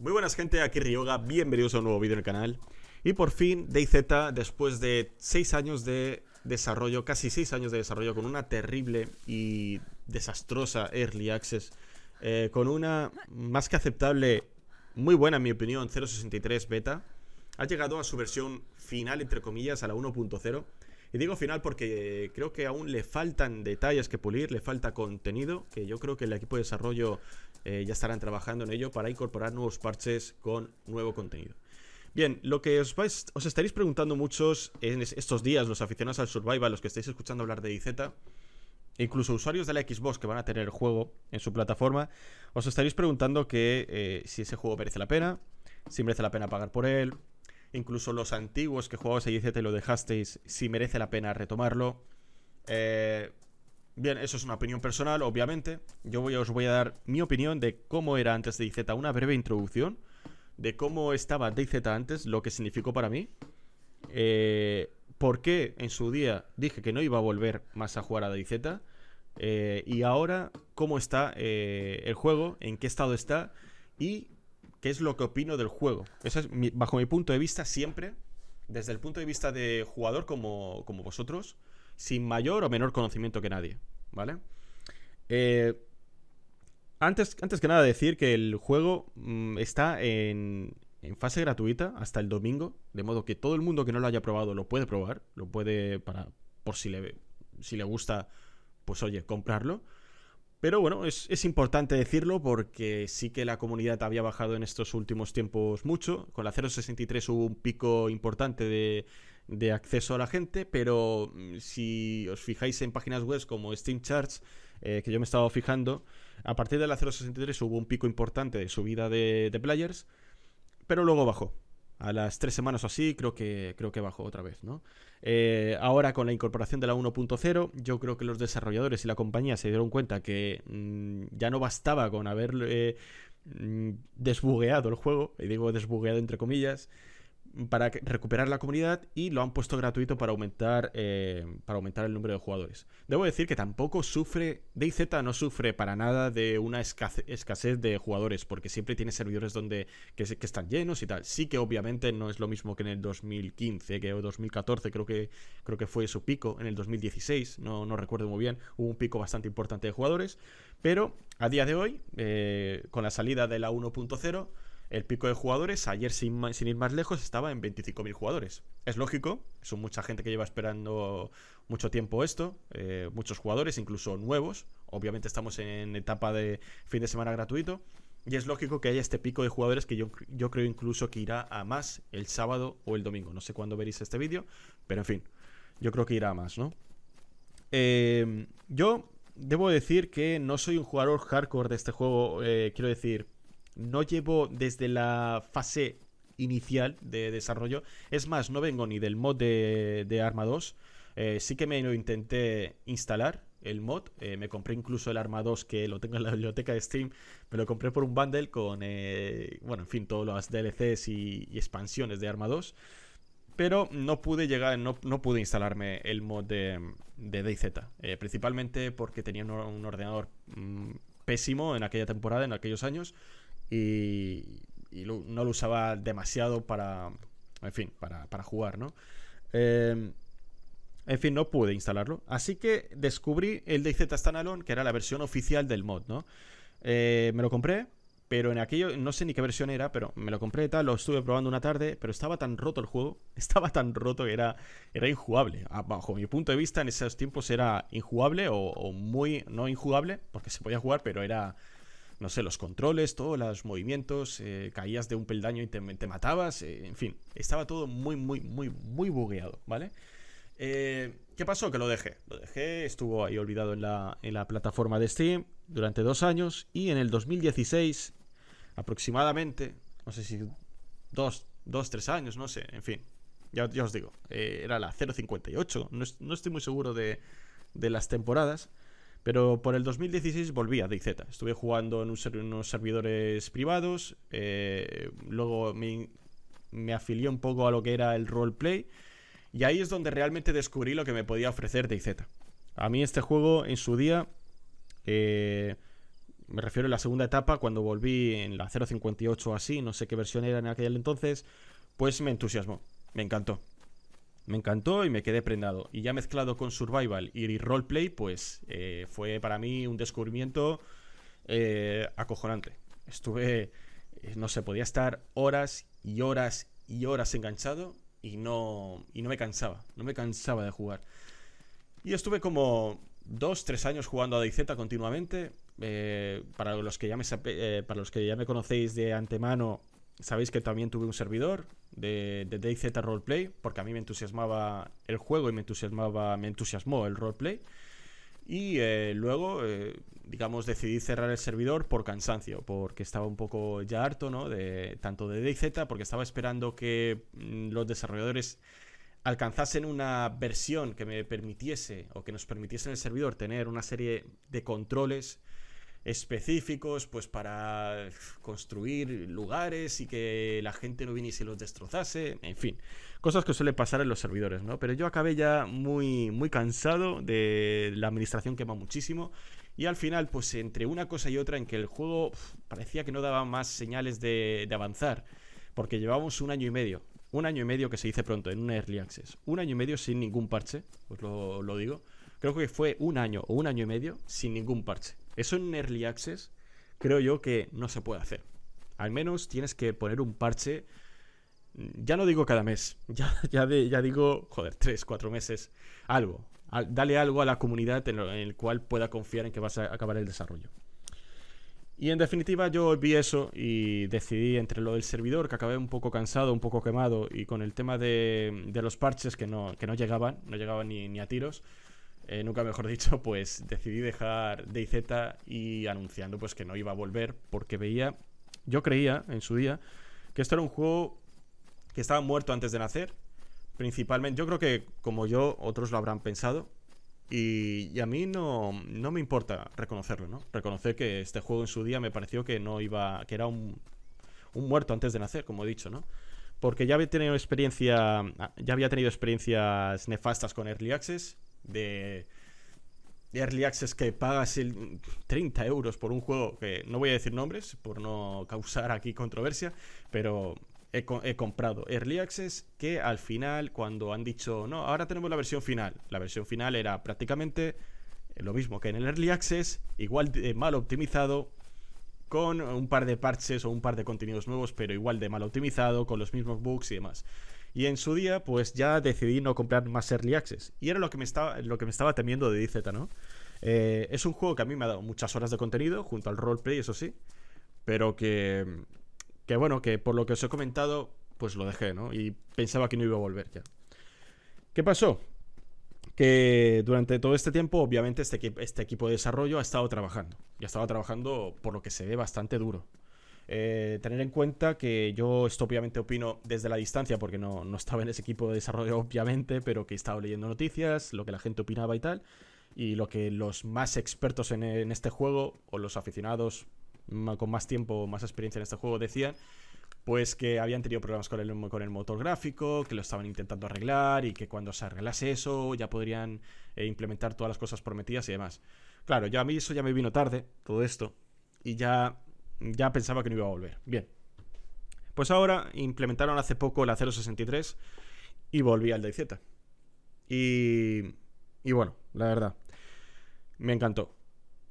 Muy buenas gente, aquí Ryoga, bienvenidos a un nuevo vídeo en el canal Y por fin DayZ, después de 6 años de desarrollo, casi 6 años de desarrollo Con una terrible y desastrosa Early Access eh, Con una más que aceptable, muy buena en mi opinión, 0.63 beta Ha llegado a su versión final, entre comillas, a la 1.0 y digo final porque creo que aún le faltan detalles que pulir, le falta contenido, que yo creo que el equipo de desarrollo eh, ya estarán trabajando en ello para incorporar nuevos parches con nuevo contenido. Bien, lo que os, os estaréis preguntando muchos en estos días, los aficionados al Survival, los que estáis escuchando hablar de IZ, incluso usuarios de la Xbox que van a tener el juego en su plataforma, os estaréis preguntando que eh, si ese juego merece la pena, si merece la pena pagar por él, incluso los antiguos que jugabas a DZ te lo dejasteis, si merece la pena retomarlo. Eh, bien, eso es una opinión personal, obviamente. Yo voy, os voy a dar mi opinión de cómo era antes de DZ, una breve introducción de cómo estaba DZ antes, lo que significó para mí. Eh, por qué en su día dije que no iba a volver más a jugar a DayZ. Eh, y ahora, cómo está el juego, en qué estado está y qué es lo que opino del juego. Eso es, bajo mi punto de vista, siempre, desde el punto de vista de jugador como, vosotros, sin mayor o menor conocimiento que nadie, ¿vale? Eh, antes, antes que nada decir que el juego mm, está en, fase gratuita hasta el domingo, de modo que todo el mundo que no lo haya probado lo puede probar, lo puede para por si le si le gusta, pues oye, comprarlo. Pero bueno, es, importante decirlo porque sí que la comunidad había bajado en estos últimos tiempos mucho. Con la 0.63 hubo un pico importante de, acceso a la gente, pero mm, si os fijáis en páginas web como Steam Charts, eh, que yo me estaba fijando, a partir de la 0.63 hubo un pico importante de subida de players, pero luego bajó a las tres semanas o así, creo que, creo que bajó otra vez, ¿no? Eh, ahora con la incorporación de la 1.0, yo creo que los desarrolladores y la compañía se dieron cuenta que mm, ya no bastaba con haber eh, mm, desbugueado el juego, y digo desbugueado entre comillas, para recuperar la comunidad y lo han puesto gratuito para aumentar, eh, para aumentar el número de jugadores. Debo decir que tampoco sufre, DayZ no sufre para nada de una escasez de jugadores, porque siempre tiene servidores donde, que, están llenos y tal. Sí que obviamente no es lo mismo que en el 2015, que 2014 creo que, creo que fue su pico, en el 2016, no, no recuerdo muy bien, hubo un pico bastante importante de jugadores, pero a día de hoy, eh, con la salida de la 1.0, el pico de jugadores, ayer sin, ir más lejos, estaba en 25.000 jugadores. Es lógico, son mucha gente que lleva esperando mucho tiempo esto, eh, muchos jugadores, incluso nuevos. Obviamente estamos en etapa de fin de semana gratuito. Y es lógico que haya este pico de jugadores que yo, creo incluso que irá a más el sábado o el domingo. No sé cuándo veréis este vídeo, pero en fin, yo creo que irá a más, ¿no? Eh, yo debo decir que no soy un jugador hardcore de este juego, eh, quiero decir, no llevo desde la fase inicial de desarrollo. Es más, no vengo ni del mod de, Arma 2. Eh, sí que me lo intenté instalar, el mod. Eh, me compré incluso el Arma 2 que lo tengo en la biblioteca de Steam. Me lo compré por un bundle con, eh, bueno, en fin, todas las DLCs y, expansiones de Arma 2. Pero no pude llegar, no, pude instalarme el mod de, DZ. principalmente porque tenía un, ordenador mm, pésimo en aquella temporada, en aquellos años y, no lo usaba demasiado para, en fin, para, para jugar, ¿no? Em, en fin, no pude instalarlo. Así que descubrí el DayZ Standalone, que era la versión oficial del mod, ¿no? Eh, me lo compré, pero en aquello, no sé ni qué versión era, pero me lo compré tal, lo estuve probando una tarde, pero estaba tan roto el juego, estaba tan roto que era, era injugable. Ah, bajo mi punto de vista, en esos tiempos era injugable o, o muy, no injugable, porque se podía jugar, pero era, no sé, los controles, todos los movimientos, eh, caías de un peldaño y te, matabas, eh, en fin, estaba todo muy, muy, muy, muy bugueado, ¿vale? Eh, ¿Qué pasó? Que lo dejé. Lo dejé, estuvo ahí olvidado en la, plataforma de Steam durante dos años y en el 2016, aproximadamente, no sé si dos, tres años, no sé, en fin, ya, os digo, era la 058, no, estoy muy seguro de, de las temporadas. Pero por el 2016 volví a DayZ. Estuve jugando en unos servidores privados. Eh, luego me, afilié un poco a lo que era el roleplay. Y ahí es donde realmente descubrí lo que me podía ofrecer DayZ. A mí este juego en su día... Eh, me refiero a la segunda etapa, cuando volví en la 058 así, no sé qué versión era en aquel entonces, pues me entusiasmó, me encantó me encantó y me quedé prendado. Y ya mezclado con Survival y Roleplay, pues eh, fue para mí un descubrimiento eh, acojonante. Estuve, eh, no sé, podía estar horas y horas y horas enganchado y no, y no me cansaba, no me cansaba de jugar. Y estuve como dos, tres años jugando a DayZ continuamente. para, los que ya me, para los que ya me conocéis de antemano, Sabéis que también tuve un servidor de, de DayZ Roleplay, porque a mí me entusiasmaba el juego y me entusiasmaba, me entusiasmó el roleplay. Y eh, luego, eh, digamos, decidí cerrar el servidor por cansancio, porque estaba un poco ya harto, ¿no? De, tanto de DayZ, porque estaba esperando que mm, los desarrolladores alcanzasen una versión que me permitiese o que nos permitiese en el servidor tener una serie de controles específicos pues para construir lugares y que la gente no viniese y los destrozase, en fin, cosas que suele pasar en los servidores, ¿no? Pero yo acabé ya muy muy cansado de la administración que va muchísimo y al final pues entre una cosa y otra en que el juego parecía que no daba más señales de, avanzar, porque llevamos un año y medio, un año y medio que se dice pronto en un early access, un año y medio sin ningún parche, os lo digo, creo que fue un año o un año y medio sin ningún parche. Eso en Early Access creo yo que no se puede hacer. Al menos tienes que poner un parche, mm, ya no digo cada mes, ya, ya, ya digo, joder, tres, cuatro meses, algo. dale algo a la comunidad en, el cual pueda confiar en que vas a acabar el desarrollo. Y en definitiva yo vi eso y decidí entre lo del servidor, que acabé un poco cansado, un poco quemado, y con el tema de, los parches que no, llegaban, no llegaban ni, a tiros, eh, nunca mejor dicho, pues decidí dejar DayZ y anunciando pues que no iba a volver porque veía, yo creía en su día que esto era un juego que estaba muerto antes de nacer, principalmente, yo creo que como yo, otros lo habrán pensado. Y, y a mí no, no, me importa reconocerlo, ¿no? Reconocer que este juego en su día me pareció que no iba. que era un, un muerto antes de nacer, como he dicho, ¿no? Porque ya había tenido experiencia. Ya había tenido experiencias nefastas con Early Access de, Early Access que pagas el 30 euros por un juego que no voy a decir nombres por no causar aquí controversia, pero he, he, comprado Early Access que al final cuando han dicho, no, ahora tenemos la versión final, la versión final era prácticamente lo mismo que en el Early Access, igual de mal optimizado, con un par de parches o un par de contenidos nuevos, pero igual de mal optimizado, con los mismos bugs y demás. Y en su día, pues ya decidí no comprar más Early Access. Y era lo que me estaba, lo que me estaba temiendo de DZ, ¿no? Eh, es un juego que a mí me ha dado muchas horas de contenido, junto al roleplay, eso sí. Pero que. Que bueno, que por lo que os he comentado, pues lo dejé, ¿no? Y pensaba que no iba a volver ya. ¿Qué pasó? Que durante todo este tiempo, obviamente, este, este equipo de desarrollo ha estado trabajando. Y ha estado trabajando, por lo que se ve, bastante duro. Eh, tener en cuenta que yo esto obviamente opino desde la distancia porque no, estaba en ese equipo de desarrollo obviamente, pero que estaba leyendo noticias, lo que la gente opinaba y tal, y lo que los más expertos en, este juego o los aficionados con más tiempo, o más experiencia en este juego decían, pues que habían tenido problemas con el, con el motor gráfico, que lo estaban intentando arreglar y que cuando se arreglase eso ya podrían eh, implementar todas las cosas prometidas y demás. Claro, yo a mí eso ya me vino tarde, todo esto, y ya ya pensaba que no iba a volver. Bien. Pues ahora implementaron hace poco la 063 y volví al DayZ. Y, y bueno, la verdad, me encantó.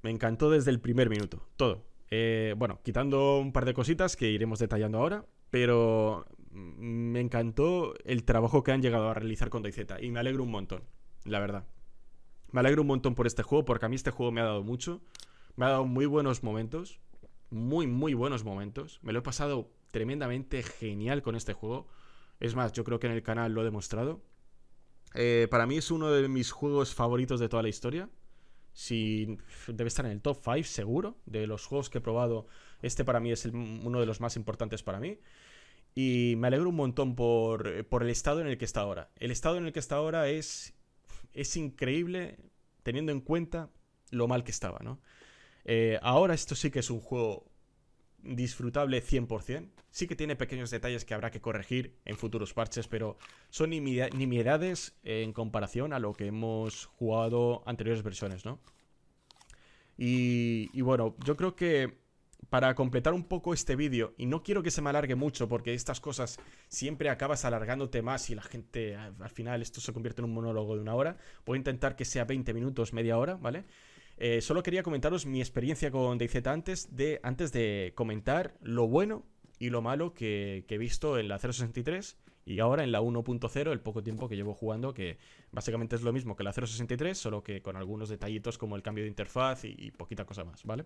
Me encantó desde el primer minuto, todo. Eh, bueno, quitando un par de cositas que iremos detallando ahora, pero mm, me encantó el trabajo que han llegado a realizar con DayZ y me alegro un montón, la verdad. Me alegro un montón por este juego, porque a mí este juego me ha dado mucho, me ha dado muy buenos momentos muy, muy buenos momentos. Me lo he pasado tremendamente genial con este juego. Es más, yo creo que en el canal lo he demostrado. Eh, para mí es uno de mis juegos favoritos de toda la historia. Si, debe estar en el top 5 seguro. De los juegos que he probado, este para mí es uno de los más importantes para mí. Y me alegro un montón por, eh, por, el estado en el que está ahora. El estado en el que está ahora es, es increíble teniendo en cuenta lo mal que estaba, ¿no? Eh, ahora esto sí que es un juego disfrutable 100%. Sí que tiene pequeños detalles que habrá que corregir en futuros parches, pero son nimiedades en comparación a lo que hemos jugado anteriores versiones, ¿no? Y, bueno, yo creo que para completar un poco este vídeo, y no quiero que se me alargue mucho porque estas cosas siempre acabas alargándote más y la gente, al final esto se convierte en un monólogo de una hora, voy a intentar que sea 20 minutos, media hora, ¿vale? vale eh, solo quería comentaros mi experiencia con DayZ antes de, antes de comentar lo bueno y lo malo que, he visto en la 063 y ahora en la 1.0, el poco tiempo que llevo jugando, que básicamente es lo mismo que la 063, solo que con algunos detallitos como el cambio de interfaz y, poquita cosa más, ¿vale?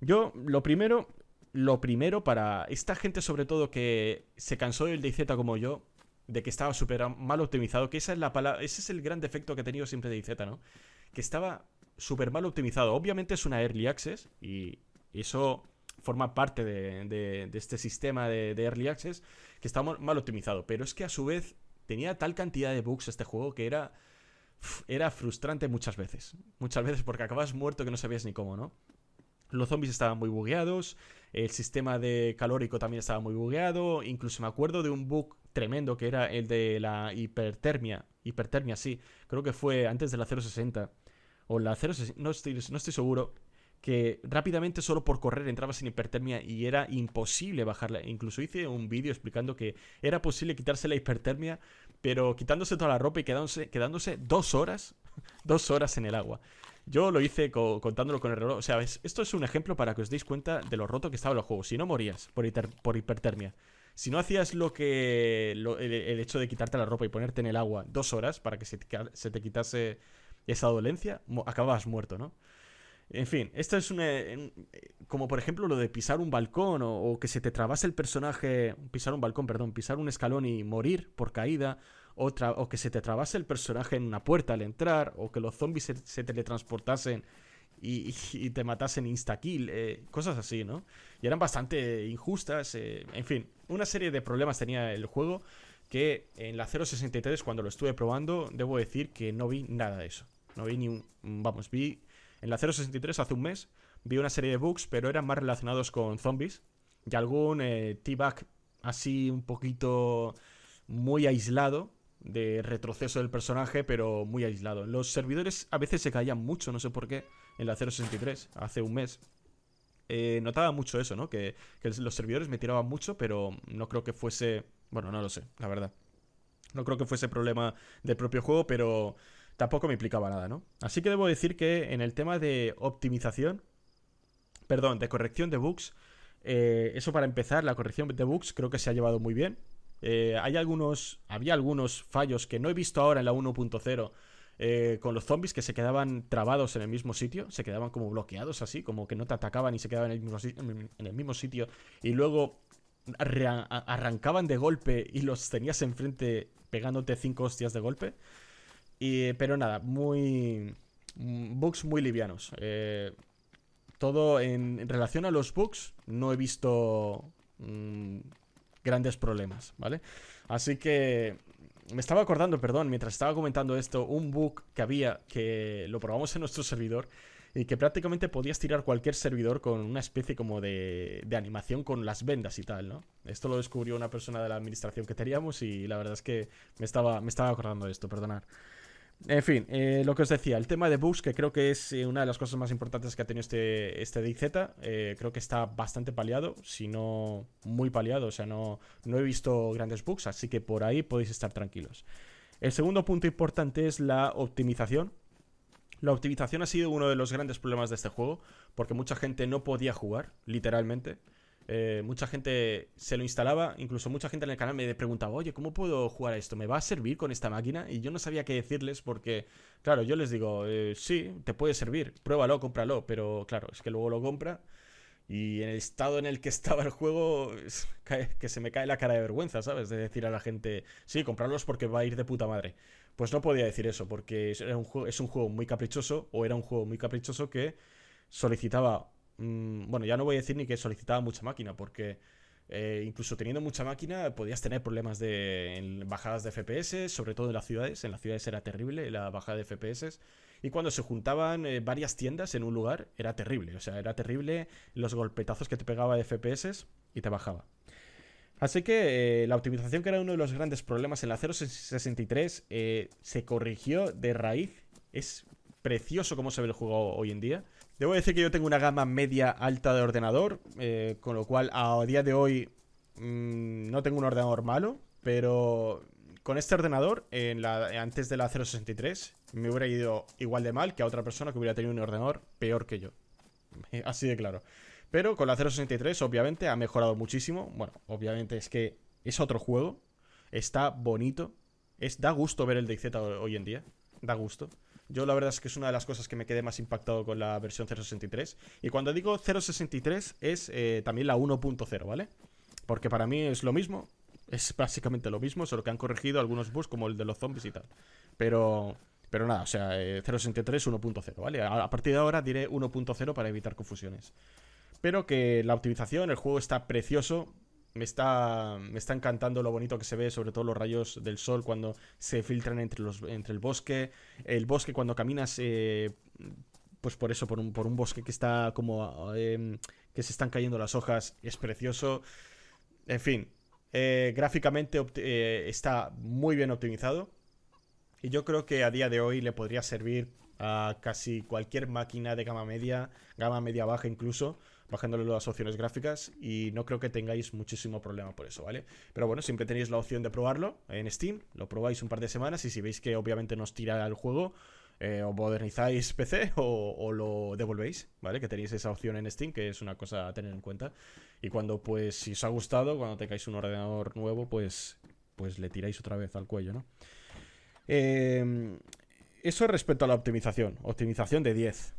Yo, lo primero, lo primero para esta gente sobre todo que se cansó del DayZ como yo, de que estaba súper mal optimizado, que esa es la ese es el gran defecto que ha tenido siempre DayZ, ¿no? Que estaba súper mal optimizado. Obviamente es una Early Access y eso forma parte de, este sistema de, Early Access que está mal optimizado. Pero es que a su vez tenía tal cantidad de bugs este juego que era, era frustrante muchas veces. Muchas veces porque acabas muerto que no sabías ni cómo, ¿no? Los zombies estaban muy bugueados, el sistema de calórico también estaba muy bugueado, incluso me acuerdo de un bug tremendo que era el de la hipertermia, hipertermia sí, creo que fue antes de la 060 o la ceros no estoy, no estoy seguro, que rápidamente solo por correr entrabas en hipertermia y era imposible bajarla. Incluso hice un vídeo explicando que era posible quitarse la hipertermia, pero quitándose toda la ropa y quedándose, quedándose dos horas, dos horas en el agua. Yo lo hice contándolo con el reloj. O sea, esto es un ejemplo para que os deis cuenta de lo roto que estaba el juego. Si no morías por, por hipertermia, si no hacías lo que. el, hecho de quitarte la ropa y ponerte en el agua dos horas para que se te quitase esa dolencia, acabas muerto, ¿no? En fin, esto es un eh, eh, como por ejemplo lo de pisar un balcón o, que se te trabase el personaje, pisar un balcón, perdón, pisar un escalón y morir por caída, o, o que se te trabase el personaje en una puerta al entrar, o que los zombies se, teletransportasen y, te matasen insta-kill, eh, cosas así, ¿no? Y eran bastante injustas, en fin, una serie de problemas tenía el juego que en la 063 cuando lo estuve probando, debo decir que no vi nada de eso. No vi ni un... Vamos, vi... En la 063 hace un mes vi una serie de bugs, pero eran más relacionados con zombies. Y algún eh, t bug así un poquito muy aislado de retroceso del personaje, pero muy aislado. Los servidores a veces se caían mucho, no sé por qué, en la 063, hace un mes. Eh, notaba mucho eso, ¿no? Que, que, los servidores me tiraban mucho, pero no creo que fuese... Bueno, no lo sé, la verdad. No creo que fuese problema del propio juego, pero tampoco me implicaba nada, ¿no? Así que debo decir que en el tema de optimización, perdón, de corrección de bugs, eh, eso para empezar, la corrección de bugs creo que se ha llevado muy bien. Eh, hay algunos, había algunos fallos que no he visto ahora en la 1.0 eh, con los zombies que se quedaban trabados en el mismo sitio, se quedaban como bloqueados así, como que no te atacaban y se quedaban en el mismo, en el mismo sitio y luego arrancaban de golpe y los tenías enfrente pegándote cinco hostias de golpe pero nada, muy. Mm, bugs muy livianos. Eh, todo en, relación a los bugs, no he visto mm, grandes problemas, ¿vale? Así que me estaba acordando, perdón, mientras estaba comentando esto, un bug que había que lo probamos en nuestro servidor y que prácticamente podías tirar cualquier servidor con una especie como de, de animación con las vendas y tal, ¿no? Esto lo descubrió una persona de la administración que teníamos y la verdad es que me estaba, me estaba acordando de esto, perdonad. En fin, eh, lo que os decía, el tema de bugs, que creo que es eh, una de las cosas más importantes que ha tenido este, este eh, creo que está bastante paliado, si no muy paliado, o sea, no, no he visto grandes bugs, así que por ahí podéis estar tranquilos. El segundo punto importante es la optimización. La optimización ha sido uno de los grandes problemas de este juego, porque mucha gente no podía jugar, literalmente. Eh, mucha gente se lo instalaba, incluso mucha gente en el canal me preguntaba, oye, ¿cómo puedo jugar a esto? ¿Me va a servir con esta máquina? Y yo no sabía qué decirles porque, claro, yo les digo, eh, sí, te puede servir, pruébalo, cómpralo, pero claro, es que luego lo compra y en el estado en el que estaba el juego, que se me cae la cara de vergüenza, ¿sabes? De decir a la gente, sí, comprarlos porque va a ir de puta madre. Pues no podía decir eso porque era es un juego muy caprichoso o era un juego muy caprichoso que solicitaba Mm, bueno, ya no voy a decir ni que solicitaba mucha máquina, porque eh, incluso teniendo mucha máquina podías tener problemas de bajadas de FPS, sobre todo en las ciudades. En las ciudades era terrible la bajada de FPS. Y cuando se juntaban eh, varias tiendas en un lugar, era terrible. O sea, era terrible los golpetazos que te pegaba de FPS y te bajaba. Así que eh, la optimización, que era uno de los grandes problemas en la 063, se corrigió de raíz. Es precioso cómo se ve el juego hoy en día. Debo decir que yo tengo una gama media alta de ordenador, eh, con lo cual a día de hoy mm, no tengo un ordenador malo, pero con este ordenador, la, antes de la 063, me hubiera ido igual de mal que a otra persona que hubiera tenido un ordenador peor que yo. Eh, así de claro. Pero con la 063, obviamente, ha mejorado muchísimo. Bueno, obviamente es que es otro juego. Está bonito. Es, da gusto ver el DayZ hoy en día. Da gusto. Yo la verdad es que es una de las cosas que me quedé más impactado con la versión 0.63. Y cuando digo 0.63 es eh, también la 1.0, ¿vale? Porque para mí es lo mismo, es básicamente lo mismo, solo que han corregido algunos bugs como el de los zombies y tal. Pero... Pero nada, o sea, 0.63, eh, 1.0, ¿vale? a partir de ahora diré 1.0 para evitar confusiones. Pero que la optimización, el juego está precioso, me está, me está encantando lo bonito que se ve, sobre todo los rayos del sol cuando se filtran entre, los, entre el bosque. El bosque cuando caminas, eh, pues por eso, por un, por un bosque que está como... Eh, que se están cayendo las hojas, es precioso. En fin, eh, gráficamente está muy bien optimizado. Y yo creo que a día de hoy le podría servir a casi cualquier máquina de gama media, gama media baja incluso bajándole las opciones gráficas y no creo que tengáis muchísimo problema por eso, ¿vale? Pero bueno, siempre tenéis la opción de probarlo en Steam, lo probáis un par de semanas y si veis que obviamente nos tira el juego, eh, o modernizáis PC o, lo devolvéis, ¿vale? Que tenéis esa opción en Steam, que es una cosa a tener en cuenta. Y cuando, pues, si os ha gustado, cuando tengáis un ordenador nuevo, pues, pues le tiráis otra vez al cuello, ¿no? Eh, eso respecto a la optimización. Optimización de 10.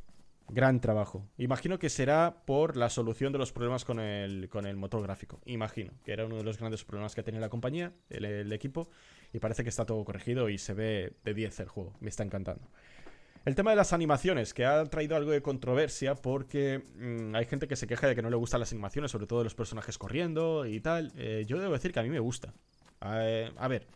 Gran trabajo. Imagino que será por la solución de los problemas con el, con el motor gráfico. Imagino que era uno de los grandes problemas que tenía la compañía, el, equipo, y parece que está todo corregido y se ve de 10 el juego. Me está encantando. El tema de las animaciones, que ha traído algo de controversia porque mm, hay gente que se queja de que no le gustan las animaciones, sobre todo los personajes corriendo y tal. Eh, yo debo decir que a mí me gusta. Eh, a ver,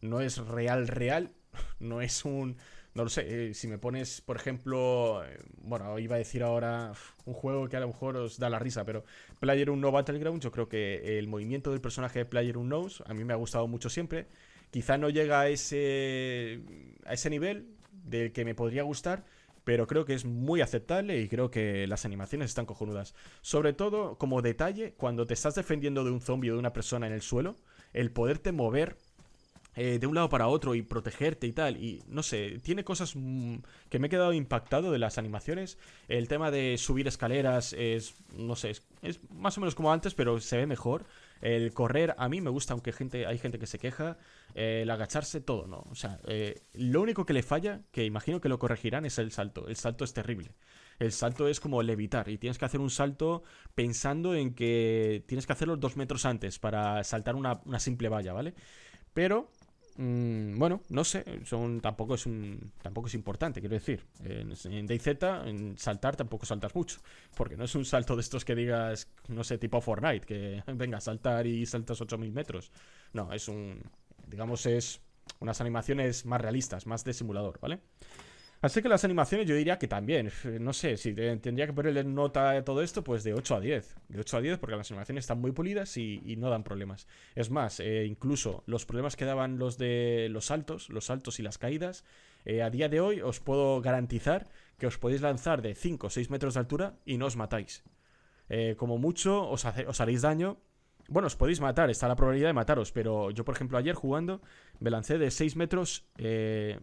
no es real, real, no es un no lo sé, eh, si me pones, por ejemplo, eh, bueno, iba a decir ahora un juego que a lo mejor os da la risa, pero Player 1 Battleground, yo creo que el movimiento del personaje de Player 1 a mí me ha gustado mucho siempre. Quizá no llega a ese, a ese nivel del que me podría gustar, pero creo que es muy aceptable y creo que las animaciones están cojonudas. Sobre todo, como detalle, cuando te estás defendiendo de un zombie o de una persona en el suelo, el poderte mover eh, de un lado para otro y protegerte y tal. Y no sé, tiene cosas mm, que me he quedado impactado de las animaciones. El tema de subir escaleras es, no sé, es, más o menos como antes, pero se ve mejor. El correr a mí me gusta, aunque gente, hay gente que se queja. Eh, el agacharse, todo, ¿no? O sea, eh, lo único que le falla, que imagino que lo corregirán, es el salto. El salto es terrible. El salto es como levitar y tienes que hacer un salto pensando en que tienes que hacerlo dos metros antes para saltar una, una simple valla, ¿vale? Pero Mm, bueno, no sé, son, tampoco, es un, tampoco es importante, quiero decir. En, DayZ, en saltar tampoco saltas mucho, porque no es un salto de estos que digas, no sé, tipo Fortnite, que venga, saltar y saltas 8000 metros. No, es un, digamos, es unas animaciones más realistas, más de simulador, ¿vale? vale Así que las animaciones yo diría que también, eh, no sé, si tendría que ponerle nota de todo esto, pues de 8 a 10. De 8 a 10 porque las animaciones están muy pulidas y, no dan problemas. Es más, eh, incluso los problemas que daban los de los saltos, los saltos y las caídas, eh, a día de hoy os puedo garantizar que os podéis lanzar de 5 o 6 metros de altura y no os matáis. como mucho os, os haréis daño bueno, os podéis matar, está la probabilidad de mataros, pero yo, por ejemplo, ayer jugando me lancé de 6 metros eh,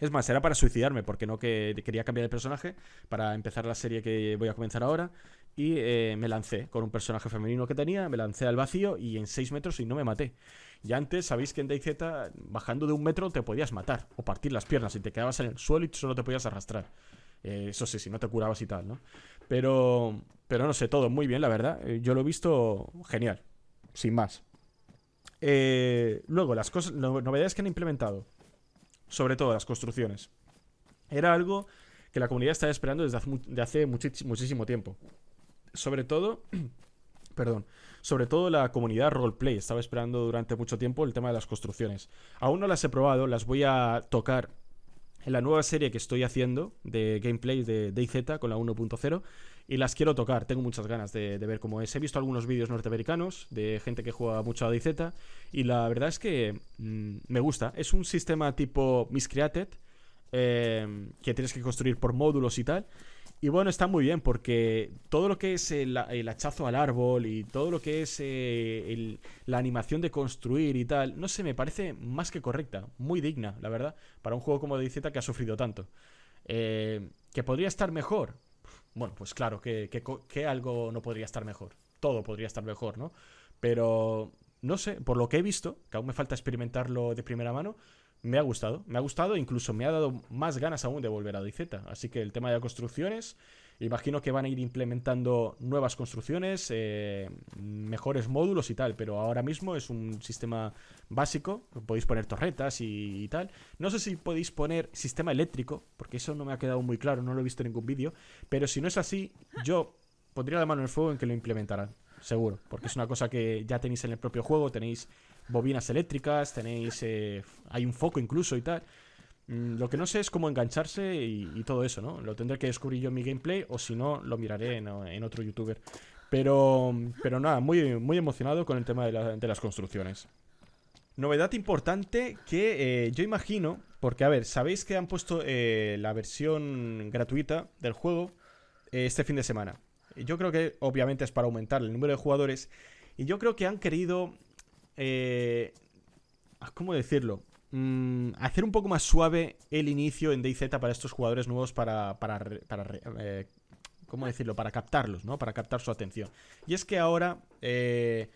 es más, era para suicidarme, porque no que quería cambiar de personaje para empezar la serie que voy a comenzar ahora. Y eh, me lancé con un personaje femenino que tenía, me lancé al vacío y en 6 metros y no me maté. Y antes, sabéis que en DayZ, bajando de un metro te podías matar o partir las piernas y te quedabas en el suelo y solo te podías arrastrar. Eh, eso sí, si no te curabas y tal, ¿no? Pero, pero no sé, todo muy bien, la verdad. Eh, yo lo he visto genial, sin más. luego, las cosas, novedades que han implementado sobre todo las construcciones. Era algo que la comunidad estaba esperando desde hace, muchísimo tiempo. Sobre todo, perdón, sobre todo la comunidad roleplay estaba esperando durante mucho tiempo el tema de las construcciones. Aún no las he probado, las voy a tocar en la nueva serie que estoy haciendo de gameplay de DayZ con la 1.0 y las quiero tocar. Tengo muchas ganas de, ver cómo es. He visto algunos vídeos norteamericanos de gente que juega mucho a Diceta. y la verdad es que mm, me gusta. Es un sistema tipo Miscreated eh, que tienes que construir por módulos y tal. Y bueno, está muy bien porque todo lo que es el, hachazo al árbol y todo lo que es eh, la animación de construir y tal, no sé, me parece más que correcta, muy digna, la verdad, para un juego como Diceta que ha sufrido tanto. Eh, que podría estar mejor, bueno, pues claro, que, que, algo no podría estar mejor. Todo podría estar mejor, ¿no? Pero no sé, por lo que he visto, que aún me falta experimentarlo de primera mano, me ha gustado. Me ha gustado, incluso me ha dado más ganas aún de volver a Dizeta. Así que el tema de construcciones Imagino que van a ir implementando nuevas construcciones, eh, mejores módulos y tal, pero ahora mismo es un sistema básico. Podéis poner torretas y, tal. No sé si podéis poner sistema eléctrico, porque eso no me ha quedado muy claro, no lo he visto en ningún vídeo. Pero si no es así, yo pondría la mano en el fuego en que lo implementarán, seguro, porque es una cosa que ya tenéis en el propio juego, tenéis bobinas eléctricas, tenéis. Eh, hay un foco incluso y tal. Mm, lo que no sé es cómo engancharse y, todo eso, ¿no? Lo tendré que descubrir yo en mi gameplay o si no, lo miraré en, otro youtuber. Pero, pero nada, muy, muy emocionado con el tema de, las construcciones. Novedad importante que eh, yo imagino, porque a ver, sabéis que han puesto eh, la versión gratuita del juego eh, este fin de semana. Yo creo que obviamente es para aumentar el número de jugadores y yo creo que han querido... ¿Cómo decirlo? Mm, hacer un poco más suave el inicio en DayZ para estos jugadores nuevos para, para, para eh, ¿cómo decirlo? Para captarlos, ¿no? Para captar su atención. Y es que ahora, eh,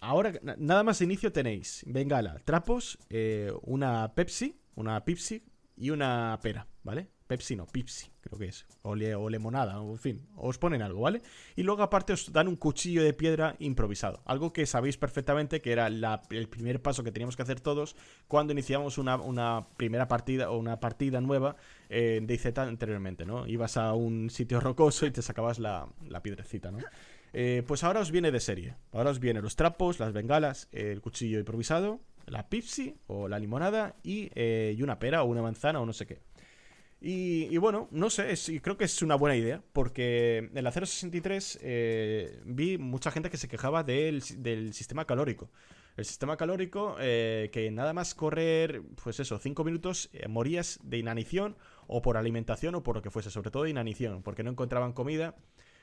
ahora nada más inicio tenéis bengala, trapos, eh, una Pepsi, una Pepsi y una pera, ¿vale? Pepsi no, Pepsi, creo que es. O, le, o, en fin, os ponen algo, ¿vale? Y luego aparte os dan un cuchillo de piedra improvisado. Algo que sabéis perfectamente que era el primer paso que teníamos que hacer todos cuando iniciamos una, primera partida o una partida nueva eh, de IZ anteriormente, ¿no? Ibas a un sitio rocoso y te sacabas la, piedrecita, ¿no? Eh, pues ahora os viene de serie. Ahora os vienen los trapos, las bengalas, el cuchillo improvisado, la Pepsi o la limonada y, eh, y una pera o una manzana o no sé qué. Y, bueno, no sé, creo que es una buena idea, porque en la 063 eh, vi mucha gente que se quejaba del, sistema calórico. El sistema calórico, eh, que nada más correr, pues eso, 5 minutos, eh, morías de inanición o por alimentación o por lo que fuese, sobre todo de inanición, porque no encontraban comida.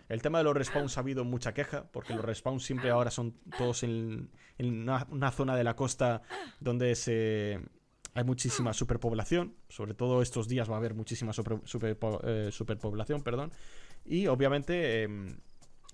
El tema de los respawns ha habido mucha queja, porque los respawns siempre ahora son todos en, una zona de la costa donde se hay muchísima superpoblación, sobre todo estos días va a haber muchísima eh, superpoblación, perdón, y obviamente em,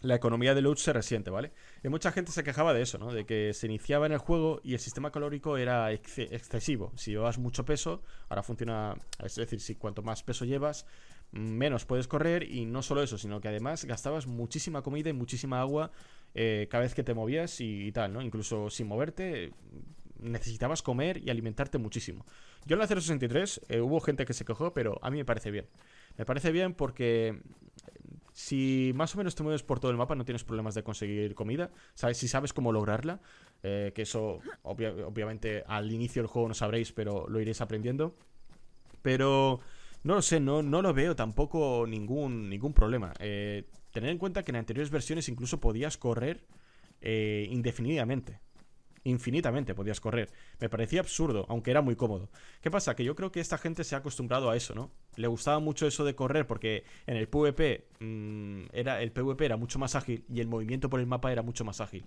la economía de loot se resiente, ¿vale? Y mucha gente se quejaba de eso, ¿no? De que se iniciaba en el juego y el sistema calórico era excesivo. Si llevas mucho peso, ahora funciona, es decir, si cuanto más peso llevas, menos puedes correr y no solo eso, sino que además gastabas muchísima comida y muchísima agua eh, cada vez que te movías y, tal, ¿no? Incluso sin moverte, necesitabas comer y alimentarte muchísimo. Yo en la 063 eh, hubo gente que se quejó, pero a mí me parece bien. Me parece bien porque eh, si más o menos te mueves por todo el mapa, no tienes problemas de conseguir comida. ¿Sabes? Si sabes cómo lograrla, eh, que eso obviamente al inicio del juego no sabréis, pero lo iréis aprendiendo. Pero no lo sé, no, no lo veo tampoco ningún, ningún problema. tener en cuenta que en anteriores versiones incluso podías correr indefinidamente infinitamente podías correr. Me parecía absurdo, aunque era muy cómodo. ¿Qué pasa? Que yo creo que esta gente se ha acostumbrado a eso, ¿no? Le gustaba mucho eso de correr porque en el PvP mm, era, el PvP era mucho más ágil y el movimiento por el mapa era mucho más ágil.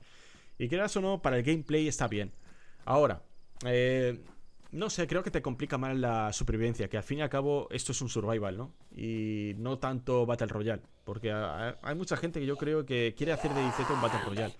Y creas o no, para el gameplay está bien. Ahora, eh, no sé, creo que te complica más la supervivencia, que al fin y al cabo esto es un survival, ¿no? Y no tanto Battle Royale, porque hay mucha gente que yo creo que quiere hacer de 17 un Battle Royale.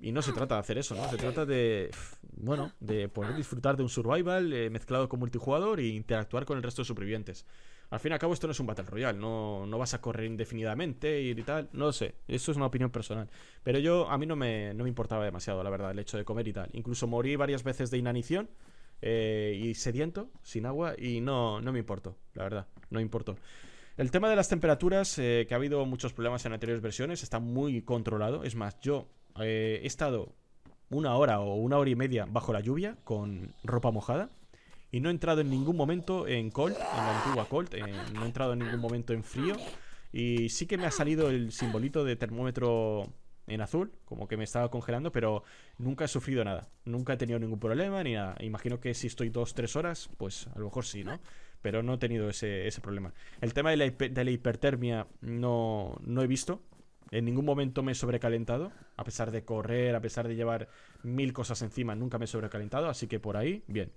Y no se trata de hacer eso, ¿no? Se trata de, bueno, de poder disfrutar de un survival eh, mezclado con multijugador e interactuar con el resto de supervivientes. Al fin y al cabo, esto no es un Battle Royale, no, no vas a correr indefinidamente y, tal, no lo sé, eso es una opinión personal. Pero yo, a mí no me, no me importaba demasiado, la verdad, el hecho de comer y tal. Incluso morí varias veces de inanición eh, y sediento, sin agua, y no, no me importó, la verdad, no me importó. El tema de las temperaturas, eh, que ha habido muchos problemas en anteriores versiones, está muy controlado. Es más, yo eh, he estado una hora o una hora y media bajo la lluvia con ropa mojada y no he entrado en ningún momento en cold, en la antigua cold, eh, no he entrado en ningún momento en frío y sí que me ha salido el simbolito de termómetro en azul, como que me estaba congelando, pero nunca he sufrido nada, nunca he tenido ningún problema ni nada. Imagino que si estoy dos, tres horas, pues a lo mejor sí, ¿no? Pero no he tenido ese, problema. El tema de la, de la hipertermia no, no he visto, en ningún momento me he sobrecalentado. A pesar de correr, a pesar de llevar mil cosas encima, nunca me he sobrecalentado. Así que por ahí, bien.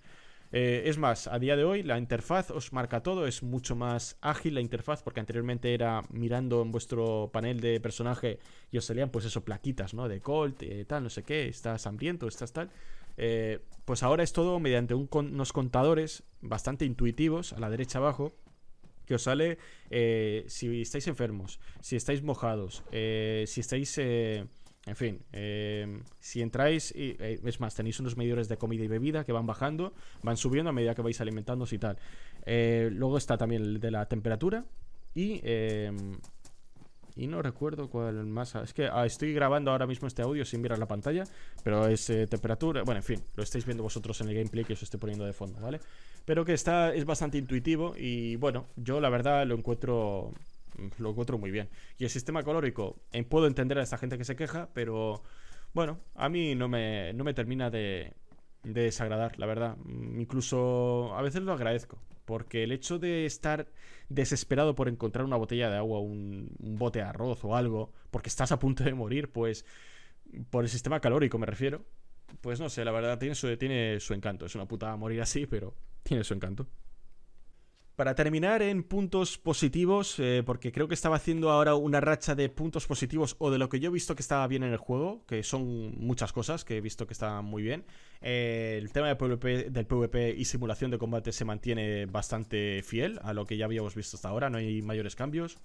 Eh, es más, a día de hoy la interfaz os marca todo, es mucho más ágil la interfaz porque anteriormente era mirando en vuestro panel de personaje y os salían pues eso, plaquitas, ¿no? De Colt, eh, tal, no sé qué, estás hambriento, estás tal. Eh, pues ahora es todo mediante unos contadores bastante intuitivos a la derecha abajo que os sale eh, si estáis enfermos, si estáis mojados, eh, si estáis... Eh, en fin, eh, si entráis, y, eh, es más, tenéis unos medidores de comida y bebida que van bajando, van subiendo a medida que vais alimentándose y tal. luego está también el de la temperatura y y no recuerdo cuál más. Es que ah, estoy grabando ahora mismo este audio sin mirar la pantalla, pero es eh, temperatura. Bueno, en fin, lo estáis viendo vosotros en el gameplay que os estoy poniendo de fondo, ¿vale? Pero que está, es bastante intuitivo y bueno, yo la verdad lo encuentro. Mm, lo encuentro muy bien. Y el sistema colórico, eh, puedo entender a esta gente que se queja, pero bueno, a mí no me, no me termina de desagradar, la verdad. Mm, incluso a veces lo agradezco porque el hecho de estar desesperado por encontrar una botella de agua, un, bote de arroz o algo, porque estás a punto de morir, pues por el sistema calórico me refiero, pues no sé, la verdad tiene tiene su encanto. Es una puta morir así, pero tiene su encanto. Para terminar en puntos positivos, eh, porque creo que estaba haciendo ahora una racha de puntos positivos o de lo que yo he visto que estaba bien en el juego, que son muchas cosas que he visto que estaban muy bien. Eh, el tema del PvP y simulación de combate se mantiene bastante fiel a lo que ya habíamos visto hasta ahora, no hay mayores cambios.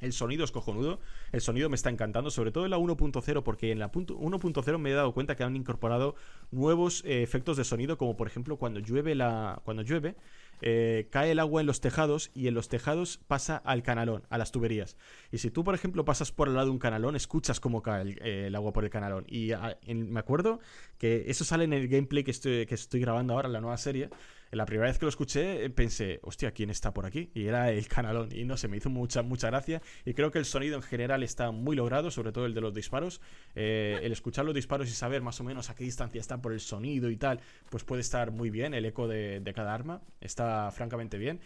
El sonido es cojonudo. El sonido me está encantando, sobre todo en la 1.0, porque en la 1.0 me he dado cuenta que han incorporado nuevos eh, efectos de sonido, como por ejemplo cuando llueve la. Cuando llueve, eh, cae el agua en los tejados y en los tejados pasa al canalón, a las tuberías. Y si tú, por ejemplo, pasas por al lado de un canalón, escuchas cómo cae el, eh, agua por el canalón. Y ah, me acuerdo que eso sale en el gameplay que estoy, que estoy grabando ahora, la nueva serie la primera vez que lo escuché eh, pensé, hostia, ¿quién está por aquí? Y era el canalón. Y no sé, me hizo mucha, mucha gracia. Y creo que el sonido en general está muy logrado, sobre todo el de los disparos. Eh, el escuchar los disparos y saber más o menos a qué distancia están por el sonido y tal, pues puede estar muy bien. El eco de, de cada arma está francamente bien.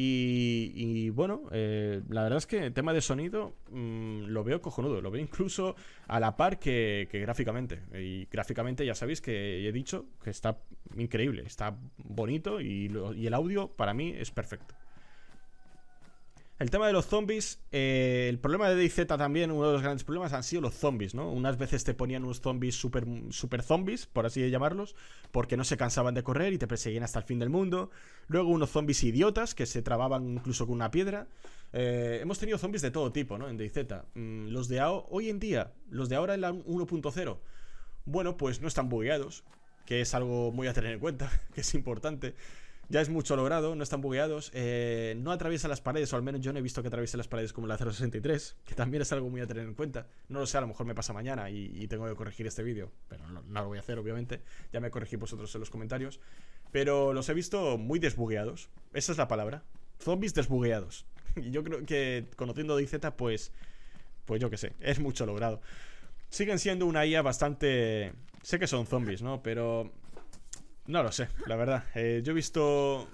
Y, bueno, eh, la verdad es que el tema de sonido mm, lo veo cojonudo, lo veo incluso a la par que, gráficamente. Y gráficamente ya sabéis que he dicho que está increíble, está bonito y el audio para mí es perfecto. El tema de los zombies, eh, el problema de DayZ también, uno de los grandes problemas han sido los zombies, ¿no? Unas veces te ponían unos zombies super, super zombies, por así llamarlos, porque no se cansaban de correr y te perseguían hasta el fin del mundo. Luego unos zombies idiotas que se trababan incluso con una piedra. Eh, hemos tenido zombies de todo tipo, ¿no? En DayZ. Mm, los de hoy en día, los de ahora en la 1.0, bueno, pues no están bugueados, que es algo muy a tener en cuenta, que es importante. Ya es mucho logrado, no están bugueados. Eh, no atraviesa las paredes, o al menos yo no he visto que atraviese las paredes como la 063, que también es algo muy a tener en cuenta. No lo sé, a lo mejor me pasa mañana y, tengo que corregir este vídeo, pero no, lo voy a hacer, obviamente. Ya me corregí vosotros en los comentarios. Pero los he visto muy desbugueados, esa es la palabra. Zombies desbugueados. Y yo creo que conociendo DZ pues. Pues yo qué sé, es mucho logrado. Siguen siendo una IA bastante. Sé que son zombies, ¿no? Pero no lo sé, la verdad. Eh, yo he visto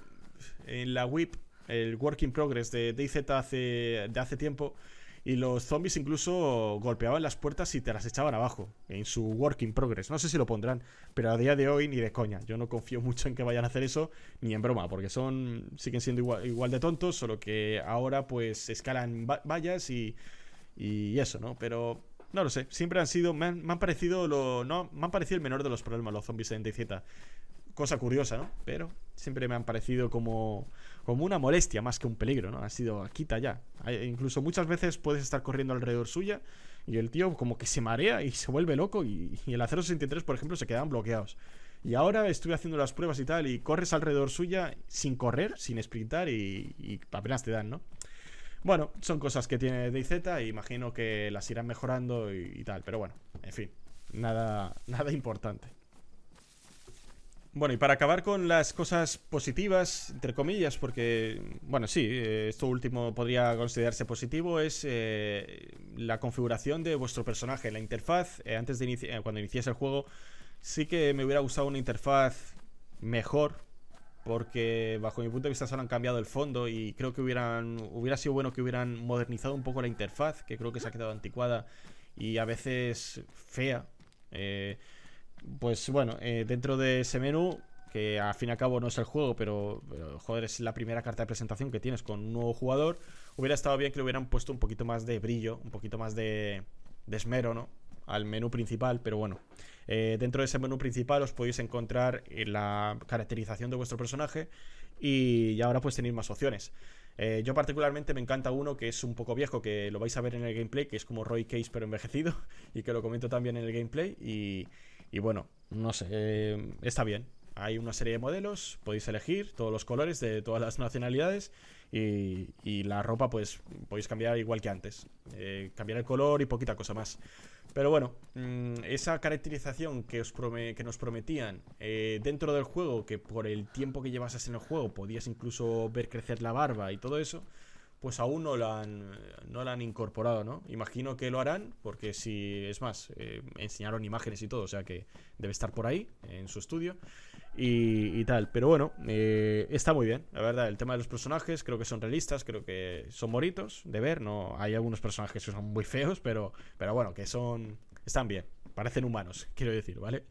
en la WIP el Work in Progress de DayZ hace, de hace tiempo y los zombies incluso golpeaban las puertas y te las echaban abajo en su Work in Progress. No sé si lo pondrán, pero a día de hoy ni de coña. Yo no confío mucho en que vayan a hacer eso, ni en broma, porque son siguen siendo igual, de tontos, solo que ahora pues escalan vallas y, y eso, ¿no? Pero no lo sé, siempre han sido, me han, parecido lo, no, me han parecido el menor de los problemas los zombies en DZ cosa curiosa, ¿no? Pero siempre me han parecido como, como una molestia más que un peligro, ¿no? Ha sido quita ya. Incluso muchas veces puedes estar corriendo alrededor suya y el tío como que se marea y se vuelve loco y, el acero 63, por ejemplo, se quedan bloqueados. Y ahora estuve haciendo las pruebas y tal y corres alrededor suya sin correr, sin sprintar y, apenas te dan, ¿no? Bueno, son cosas que tiene DZ, Y imagino que las irán mejorando y, tal, pero bueno, en fin, nada, nada importante. Bueno, y para acabar con las cosas positivas, entre comillas, porque, bueno, sí, eh, esto último podría considerarse positivo, es eh, la configuración de vuestro personaje, la interfaz. Eh, antes de cuando iniciase el juego, sí que me hubiera gustado una interfaz mejor, porque bajo mi punto de vista solo han cambiado el fondo y creo que hubieran, hubiera sido bueno que hubieran modernizado un poco la interfaz, que creo que se ha quedado anticuada y a veces fea. Pues bueno, eh, dentro de ese menú, que al fin y al cabo no es el juego, pero, joder, es la primera carta de presentación que tienes con un nuevo jugador, hubiera estado bien que le hubieran puesto un poquito más de brillo, un poquito más de, de esmero, ¿no? Al menú principal, pero bueno, eh, dentro de ese menú principal os podéis encontrar eh, la caracterización de vuestro personaje y, ahora pues tenéis más opciones. yo particularmente me encanta uno que es un poco viejo, que lo vais a ver en el gameplay, que es como Roy Case pero envejecido, y que lo comento también en el gameplay, y, y bueno, no sé, eh, está bien. Hay una serie de modelos, podéis elegir todos los colores de todas las nacionalidades y, la ropa pues podéis cambiar igual que antes. Eh, cambiar el color y poquita cosa más. Pero bueno, mm, esa caracterización que, os que nos prometían eh, dentro del juego, que por el tiempo que llevasas en el juego podías incluso ver crecer la barba y todo eso, pues aún no la han, no la han incorporado, ¿no? Imagino que lo harán, porque si, es más, eh, enseñaron imágenes y todo, o sea que debe estar por ahí, en su estudio, y, tal. Pero bueno, eh, está muy bien, la verdad, el tema de los personajes, creo que son realistas, creo que son moritos, de ver, no hay algunos personajes que son muy feos, pero, pero bueno, que son, están bien, parecen humanos, quiero decir, ¿vale?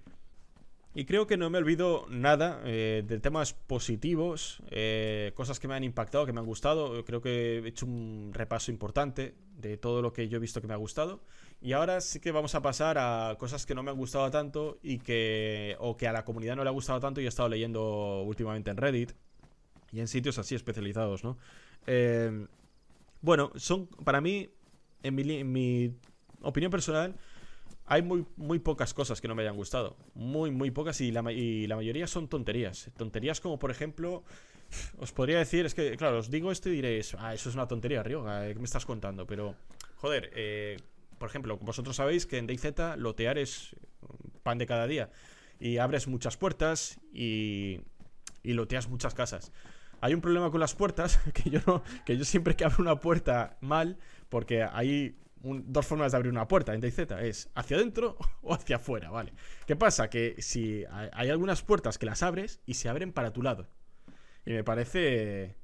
Y creo que no me olvido nada eh, de temas positivos, eh, cosas que me han impactado, que me han gustado. Creo que he hecho un repaso importante de todo lo que yo he visto que me ha gustado. Y ahora sí que vamos a pasar a cosas que no me han gustado tanto y que. o que a la comunidad no le ha gustado tanto y he estado leyendo últimamente en Reddit y en sitios así especializados, ¿no? Eh, bueno, son para mí, en mi, en mi opinión personal, hay muy, muy pocas cosas que no me hayan gustado. Muy, muy pocas y la, mayoría son tonterías. Tonterías como, por ejemplo, os podría decir, es que, claro, os digo esto y diréis, ah, eso es una tontería, Río, ¿eh? ¿qué me estás contando? Pero, joder, eh, por ejemplo, vosotros sabéis que en DayZ lotear es pan de cada día. Y abres muchas puertas y, y loteas muchas casas. Hay un problema con las puertas, que yo no, que yo siempre que abro una puerta mal, porque hay dos formas de abrir una puerta en T-Z Es hacia adentro o hacia afuera, ¿vale? ¿Qué pasa? Que si hay, algunas puertas que las abres y se abren para tu lado. Y me parece...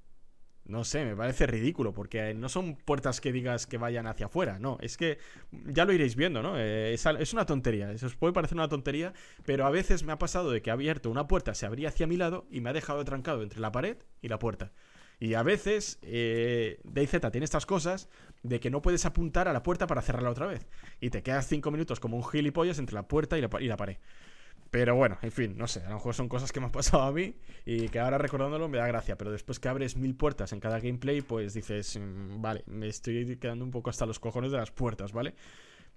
No sé, me parece ridículo, porque eh, no son puertas que digas que vayan hacia afuera, no, es que ya lo iréis viendo, ¿no? Eh, es, una tontería, eso os puede parecer una tontería, pero a veces me ha pasado de que ha abierto una puerta, se abría hacia mi lado y me ha dejado trancado entre la pared y la puerta. Y a veces eh, DayZ tiene estas cosas de que no puedes apuntar a la puerta para cerrarla otra vez. Y te quedas cinco minutos como un gilipollas entre la puerta y la, pared. Pero bueno, en fin, no sé, a lo mejor son cosas que me han pasado a mí y que ahora recordándolo me da gracia, pero después que abres mil puertas en cada gameplay, pues dices, mm, vale, me estoy quedando un poco hasta los cojones de las puertas, ¿vale?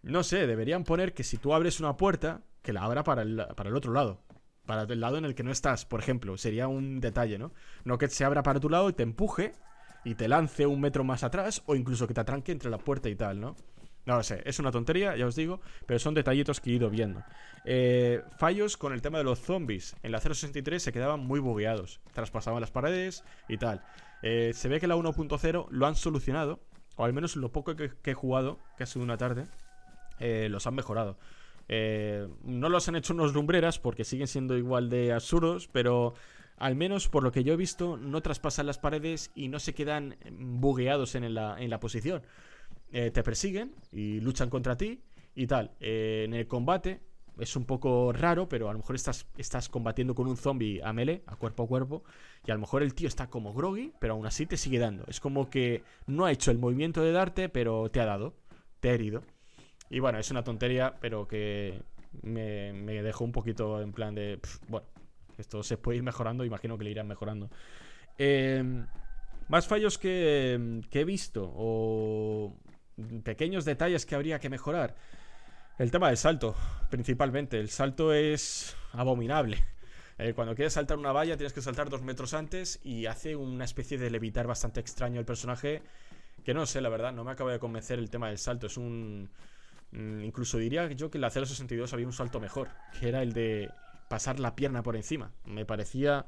No sé, deberían poner que si tú abres una puerta, que la abra para el, para el otro lado para el lado en el que no estás, por ejemplo, sería un detalle, ¿no? No que se abra para tu lado y te empuje y te lance un metro más atrás o incluso que te atranque entre la puerta y tal, ¿no? No lo sé, es una tontería, ya os digo, pero son detallitos que he ido viendo. Eh, fallos con el tema de los zombies. En la 063 se quedaban muy bugueados, traspasaban las paredes y tal. Eh, se ve que la 1.0 lo han solucionado, o al menos lo poco que, he jugado, que ha sido una tarde, eh, los han mejorado. Eh, no los han hecho unos lumbreras porque siguen siendo igual de absurdos, pero al menos por lo que yo he visto, no traspasan las paredes y no se quedan bugueados en la, posición. Eh, te persiguen y luchan contra ti y tal. Eh, en el combate es un poco raro, pero a lo mejor estás, estás combatiendo con un zombie a melee, a cuerpo a cuerpo, y a lo mejor el tío está como groggy, pero aún así te sigue dando. Es como que no ha hecho el movimiento de darte, pero te ha dado, te ha herido. Y bueno, es una tontería, pero que me, dejó un poquito en plan de, bueno, esto se puede ir mejorando, imagino que le irán mejorando. Em, más fallos que, he visto o pequeños detalles que habría que mejorar. El tema del salto, principalmente. El salto es abominable. Eh, cuando quieres saltar una valla tienes que saltar dos metros antes y hace una especie de levitar bastante extraño el personaje. Que no sé, la verdad, no me acaba de convencer el tema del salto. Es un... Mm, incluso diría yo que en la 062 había un salto mejor, que era el de pasar la pierna por encima. Me parecía,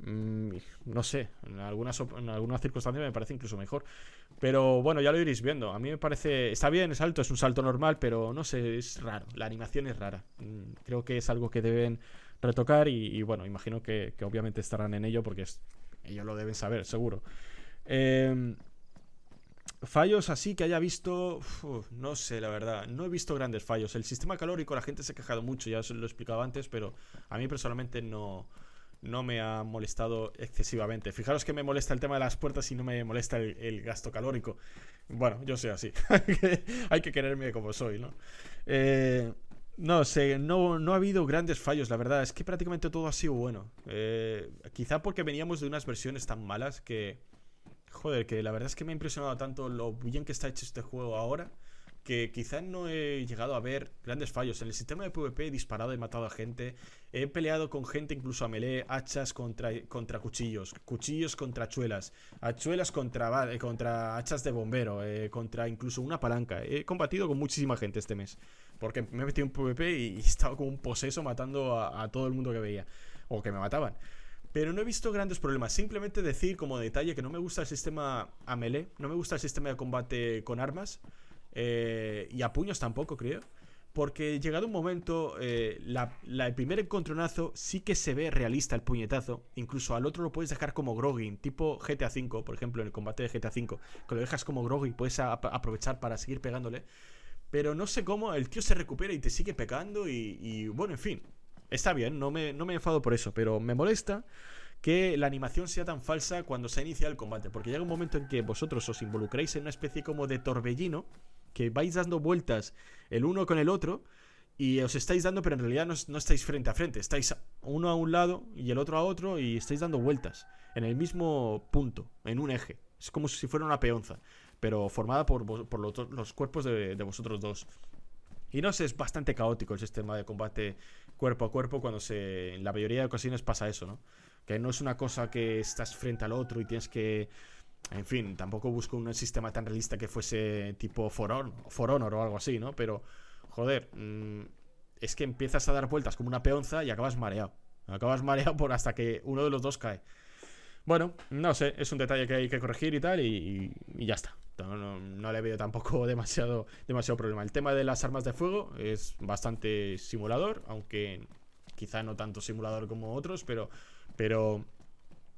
mm, no sé, en algunas, en circunstancias me parece incluso mejor. Pero bueno, ya lo iréis viendo. A mí me parece, está bien es salto, es un salto normal, pero no sé, es raro. La animación es rara. Mm, creo que es algo que deben retocar y, bueno, imagino que, obviamente estarán en ello porque ellos lo deben saber, seguro. Eh, Fallos así que haya visto, no sé, la verdad, no he visto grandes fallos. El sistema calórico, la gente se ha quejado mucho, ya os lo he explicado antes, pero a mí personalmente no, no me ha molestado excesivamente. Fijaros que me molesta el tema de las puertas y no me molesta el, gasto calórico. Bueno, yo soy así. Hay que quererme como soy, ¿no? Eh, no sé, no, no ha habido grandes fallos, la verdad. Es que prácticamente todo ha sido bueno. Eh, quizá porque veníamos de unas versiones tan malas que Joder, que la verdad es que me ha impresionado tanto lo bien que está hecho este juego ahora que quizás no he llegado a ver grandes fallos. En el sistema de PvP he disparado, y matado a gente, he peleado con gente incluso a melee, hachas contra, contra cuchillos, cuchillos contra hachuelas, hachuelas contra, contra hachas de bombero, eh, contra incluso una palanca. He combatido con muchísima gente este mes, porque me he metido en PvP y he estado como un poseso matando a todo el mundo que veía, o que me mataban. Pero no he visto grandes problemas. Simplemente decir como detalle que no me gusta el sistema a melee. No me gusta el sistema de combate con armas. Eh, y a puños tampoco, creo. Porque llegado un momento, eh, la, el primer encontronazo sí que se ve realista el puñetazo. Incluso al otro lo puedes dejar como groggy, tipo GTA V, por ejemplo, en el combate de GTA V. Que lo dejas como groggy, puedes aprovechar para seguir pegándole. Pero no sé cómo, el tío se recupera y te sigue pegando y bueno, en fin. Está bien, no me, no me enfado por eso, pero me molesta que la animación sea tan falsa cuando se inicia el combate, porque llega un momento en que vosotros os involucráis en una especie como de torbellino, que vais dando vueltas el uno con el otro y os estáis dando, pero en realidad no, estáis frente a frente, estáis uno a un lado y el otro a otro y estáis dando vueltas en el mismo punto, en un eje. Es como si fuera una peonza, pero formada por, por los, cuerpos de vosotros dos. Y no sé, es bastante caótico el sistema de combate cuerpo a cuerpo cuando se, en la mayoría de ocasiones pasa eso, ¿no? Que no es una cosa que estás frente al otro y tienes que... En fin, tampoco busco un sistema tan realista que fuese tipo For Honor, o algo así, ¿no? Pero, joder, mm, es que empiezas a dar vueltas como una peonza y acabas mareado. Acabas mareado por hasta que uno de los dos cae. Bueno, no sé, es un detalle que hay que corregir y tal, y, ya está. No, le he habido tampoco demasiado, demasiado problema. El tema de las armas de fuego es bastante simulador, aunque quizá no tanto simulador como otros, pero, pero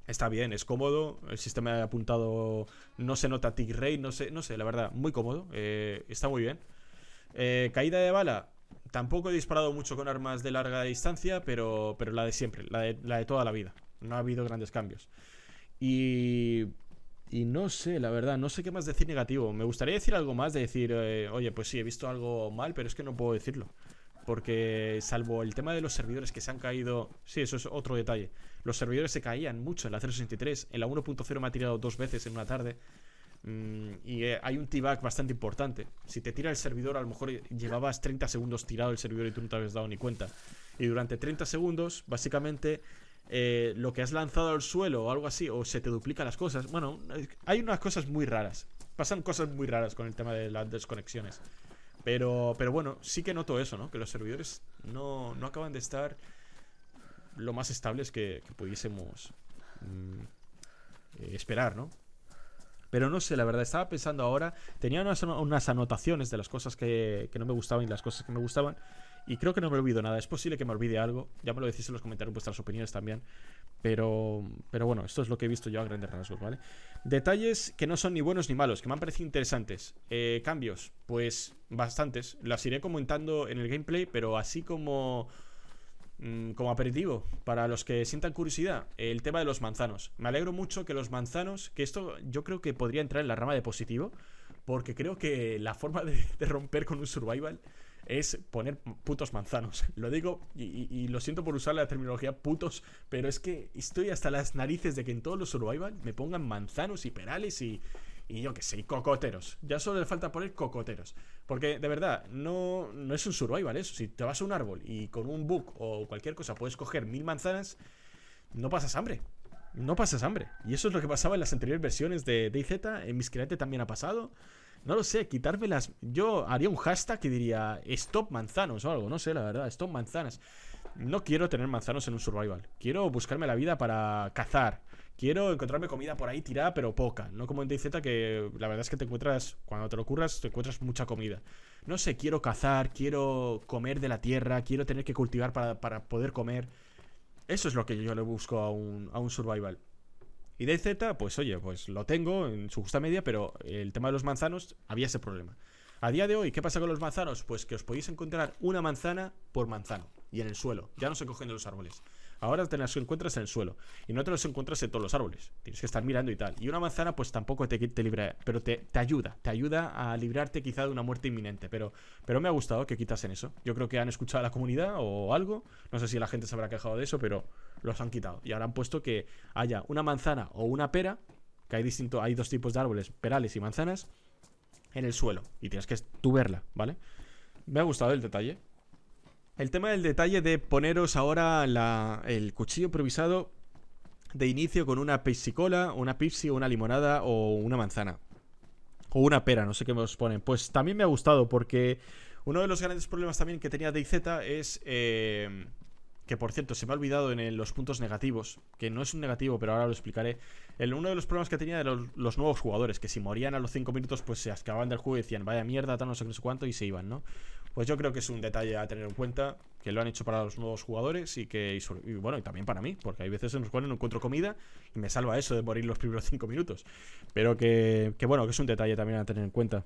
está bien, es cómodo. El sistema de apuntado no se nota tick rate, no sé, no sé, la verdad, muy cómodo. Eh, está muy bien. Eh, caída de bala. Tampoco he disparado mucho con armas de larga distancia, pero, pero la de siempre, la de toda la vida. No ha habido grandes cambios. Y, y no sé, la verdad, no sé qué más decir negativo. Me gustaría decir algo más, de decir, eh, oye, pues sí, he visto algo mal, pero es que no puedo decirlo. Porque salvo el tema de los servidores que se han caído, sí, eso es otro detalle. Los servidores se caían mucho en la 0.63, en la 1.0 me ha tirado dos veces en una tarde. Mm, y eh, hay un t-back bastante importante. Si te tira el servidor, a lo mejor llevabas 30 segundos tirado el servidor y tú no te habías dado ni cuenta. Y durante 30 segundos, básicamente, eh, lo que has lanzado al suelo o algo así, o se te duplican las cosas. Bueno, hay unas cosas muy raras. Pasan cosas muy raras con el tema de las desconexiones. Pero, pero bueno, sí que noto eso, ¿no? Que los servidores no, no acaban de estar lo más estables que, pudiésemos mm, esperar, ¿no? Pero no sé, la verdad, estaba pensando ahora, tenía unas, anotaciones de las cosas que, que no me gustaban y las cosas que me gustaban. Y creo que no me olvido nada. Es posible que me olvide algo. Ya me lo decís en los comentarios vuestras opiniones también. Pero, pero bueno, esto es lo que he visto yo a grandes rasgos, ¿vale? Detalles que no son ni buenos ni malos, que me han parecido interesantes. Eh, cambios, pues bastantes. Las iré comentando en el gameplay, pero así como mm, como aperitivo para los que sientan curiosidad, el tema de los manzanos. Me alegro mucho que los manzanos, que esto yo creo que podría entrar en la rama de positivo, porque creo que la forma de, de romper con un survival es poner putos manzanos. Lo digo y, lo siento por usar la terminología putos, pero es que estoy hasta las narices de que en todos los survival me pongan manzanos y perales y, y yo qué sé, cocoteros. Ya solo le falta poner cocoteros. Porque de verdad, no, no es un survival eso. Si te vas a un árbol y con un book o cualquier cosa puedes coger mil manzanas, no pasas hambre. No pasas hambre. Y eso es lo que pasaba en las anteriores versiones de DayZ. En Miscreate también ha pasado. No lo sé, quitarme las... Yo haría un hashtag que diría Stop manzanos o algo, no sé, la verdad, Stop manzanas. No quiero tener manzanos en un survival. Quiero buscarme la vida para cazar. Quiero encontrarme comida por ahí tirada, pero poca. No como en DZ que la verdad es que te encuentras, cuando te lo curras, te encuentras mucha comida. No sé, quiero cazar, quiero comer de la tierra, quiero tener que cultivar para, para poder comer. Eso es lo que yo le busco a un, a un survival. Y Z, pues oye, pues lo tengo en su justa media, pero el tema de los manzanos había ese problema. A día de hoy, ¿qué pasa con los manzanos? Pues que os podéis encontrar una manzana por manzano y en el suelo. Ya no se cogen de los árboles. Ahora te las encuentras en el suelo y no te las encuentras en todos los árboles. Tienes que estar mirando y tal. Y una manzana, pues tampoco te, te libra, pero te, te, ayuda. Te ayuda a librarte quizá de una muerte inminente. Pero, pero me ha gustado que quitasen eso. Yo creo que han escuchado a la comunidad o algo. No sé si la gente se habrá quejado de eso, pero, los han quitado. Y ahora han puesto que haya una manzana o una pera, que hay, distinto, hay dos tipos de árboles, perales y manzanas, en el suelo. Y tienes que tú verla, ¿vale? Me ha gustado el detalle. El tema del detalle de poneros ahora el cuchillo improvisado de inicio con una pepsicola, una pipsi, una limonada o una manzana. O una pera, no sé qué me os ponen. Pues también me ha gustado porque uno de los grandes problemas también que tenía DayZ es... Eh, que por cierto se me ha olvidado en los puntos negativos, que no es un negativo, pero ahora lo explicaré. El, uno de los problemas que tenía de los, nuevos jugadores, que si morían a los 5 minutos, pues se acababan del juego y decían, vaya mierda, tal, no sé qué, no sé cuánto, y se iban, ¿no? Pues yo creo que es un detalle a tener en cuenta, que lo han hecho para los nuevos jugadores y que, bueno, y también para mí, porque hay veces en los cuales no encuentro comida y me salva eso de morir los primeros 5 minutos. Pero que, que, bueno, que es un detalle también a tener en cuenta.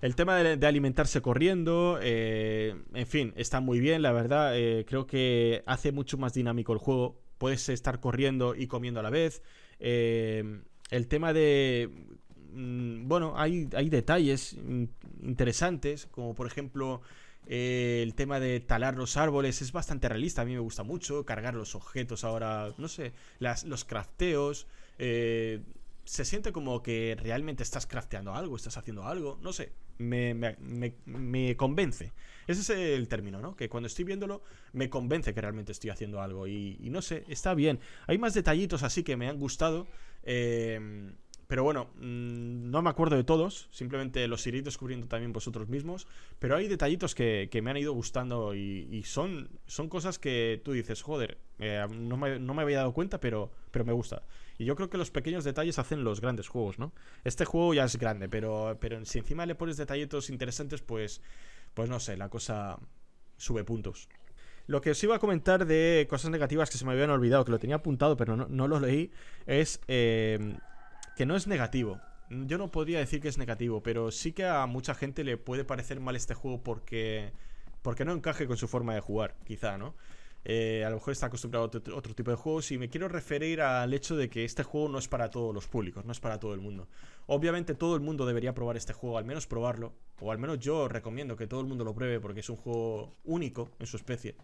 El tema de, alimentarse corriendo, eh, en fin, está muy bien, la verdad. Eh, creo que hace mucho más dinámico el juego. Puedes estar corriendo y comiendo a la vez. Eh, el tema de... Mm, bueno, hay, detalles interesantes, como por ejemplo el tema de talar los árboles es bastante realista, a mí me gusta mucho. Cargar los objetos ahora, no sé, los crafteos. se siente como que realmente estás crafteando algo, estás haciendo algo, no sé me, me, convence. Ese es el término, ¿no? Que cuando estoy viéndolo, me convence que realmente estoy haciendo algo. Y, y no sé, está bien. Hay más detallitos así que me han gustado. Eh, pero bueno, mm, no me acuerdo de todos, simplemente los iréis descubriendo también vosotros mismos. Pero hay detallitos que, me han ido gustando y, son, son cosas que tú dices, joder, eh, no, me, no, había dado cuenta, pero, pero me gusta. Y yo creo que los pequeños detalles hacen los grandes juegos, ¿no? Este juego ya es grande, pero, pero si encima le pones detallitos interesantes, pues, pues no sé, la cosa sube puntos. Lo que os iba a comentar de cosas negativas que se me habían olvidado, que lo tenía apuntado, pero no, lo leí, es... Eh, que no es negativo. Yo no podría decir que es negativo, pero sí que a mucha gente le puede parecer mal este juego porque, porque no encaje con su forma de jugar, quizá, ¿no? Eh, a lo mejor está acostumbrado a otro, tipo de juegos y me quiero referir al hecho de que este juego no es para todos los públicos, no es para todo el mundo. Obviamente todo el mundo debería probar este juego, al menos probarlo, o al menos yo recomiendo que todo el mundo lo pruebe porque es un juego único en su especie.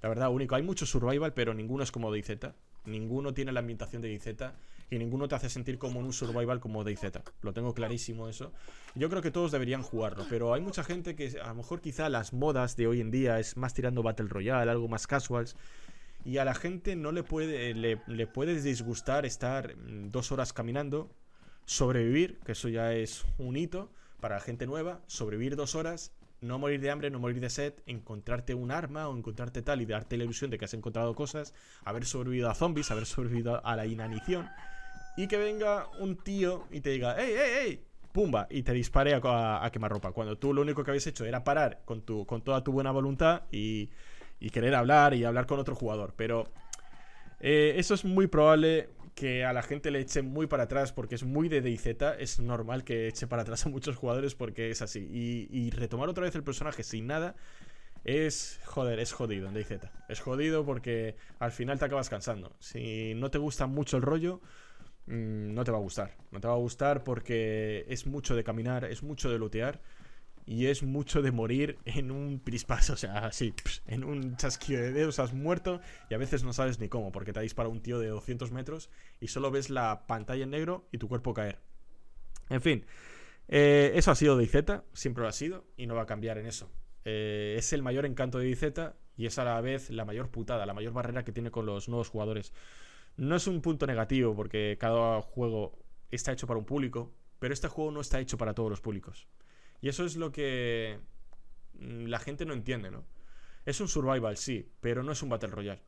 La verdad, único. Hay mucho survival, pero ninguno es como Dizeta Ninguno tiene la ambientación de Dizeta y ninguno te hace sentir como en un survival como DayZ. Lo tengo clarísimo eso. Yo creo que todos deberían jugarlo, pero hay mucha gente que a lo mejor quizá las modas de hoy en día es más tirando Battle Royale, algo más casuals. Y a la gente no le puede, eh, le, le puede disgustar estar mm, dos horas caminando, sobrevivir, que eso ya es un hito para la gente nueva, sobrevivir dos horas, no morir de hambre, no morir de sed, encontrarte un arma o encontrarte tal y darte la ilusión de que has encontrado cosas, haber sobrevivido a zombies, haber sobrevivido a la inanición y que venga un tío y te diga, ¡Ey, ey, ey! ¡Pumba! Y te dispare a, quemar ropa. quemarropa. Cuando tú lo único que habías hecho era parar con, tu, con toda tu buena voluntad y, y querer hablar y hablar con otro jugador. Pero eh, eso es muy probable que a la gente le eche muy para atrás porque es muy de Z Es normal que eche para atrás a muchos jugadores porque es así. Y, retomar otra vez el personaje sin nada es, joder, es jodido en Z Es jodido porque al final te acabas cansando. Si no te gusta mucho el rollo, Mm, no te va a gustar. No te va a gustar porque es mucho de caminar, es mucho de lootear y es mucho de morir en un prispazo, o sea, así, en un chasquido de dedos has muerto y a veces no sabes ni cómo, porque te ha disparado un tío de 200 metros y solo ves la pantalla en negro y tu cuerpo caer. En fin, eh, eso ha sido de IZ, siempre lo ha sido y no va a cambiar en eso. Eh, es el mayor encanto de IZ y es a la vez la mayor putada, la mayor barrera que tiene con los nuevos jugadores. No es un punto negativo porque cada juego está hecho para un público, pero este juego no está hecho para todos los públicos. Y eso es lo que mm, la gente no entiende, ¿no? Es un survival, sí, pero no es un Battle Royale.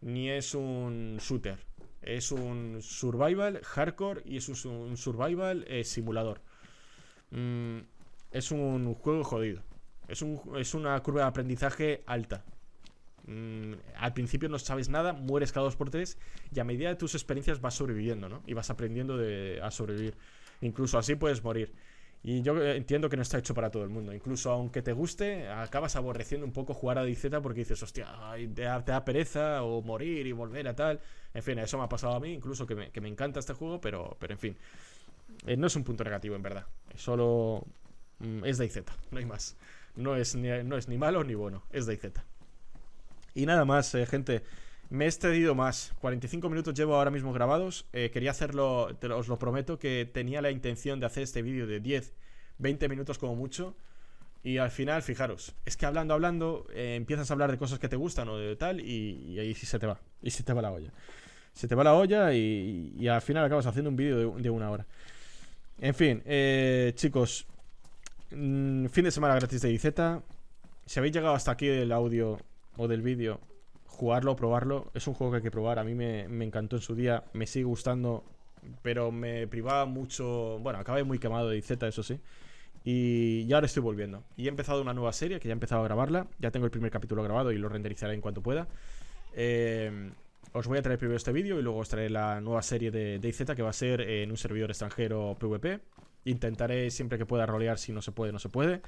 Ni es un shooter. Es un survival hardcore y es un, survival eh, simulador. Mm, es un juego jodido. Es, es una curva de aprendizaje alta. Mm, al principio no sabes nada, mueres cada dos por tres y a medida de tus experiencias vas sobreviviendo, ¿no? Y vas aprendiendo a sobrevivir. Incluso así puedes morir. Y yo eh, entiendo que no está hecho para todo el mundo. Incluso aunque te guste, acabas aborreciendo un poco jugar a DZ porque dices, hostia, te, da, pereza o morir y volver a tal. En fin, eso me ha pasado a mí, incluso que me, que me encanta este juego, pero, pero en fin. Eh, no es un punto negativo, en verdad. solo mm, es es DayZ, no hay más. No es, ni, no es ni malo ni bueno, es DayZ. Y nada más, eh, gente. Me he excedido más. 45 minutos llevo ahora mismo grabados. Eh, quería hacerlo, os lo prometo, que tenía la intención de hacer este vídeo de 10, 20 minutos como mucho. Y al final, fijaros, es que hablando, hablando, eh, empiezas a hablar de cosas que te gustan o de tal, y, ahí sí se te va. Y se te va la olla. Se te va la olla y, al final acabas haciendo un vídeo de, una hora. En fin, chicos, mm, fin de semana gratis de IZ. Si habéis llegado hasta aquí el audio, o del vídeo, jugarlo, probarlo. Es un juego que hay que probar. A mí me, encantó en su día, me sigue gustando, pero me privaba mucho. Bueno, acabé muy quemado de IZ, eso sí. Y ya ahora estoy volviendo. Y he empezado una nueva serie que ya he empezado a grabarla. Ya tengo el primer capítulo grabado y lo renderizaré en cuanto pueda. Eh, os voy a traer primero este vídeo y luego os traeré la nueva serie de IZ que va a ser en un servidor extranjero PvP. Intentaré siempre que pueda rolear si no se puede, no se puede.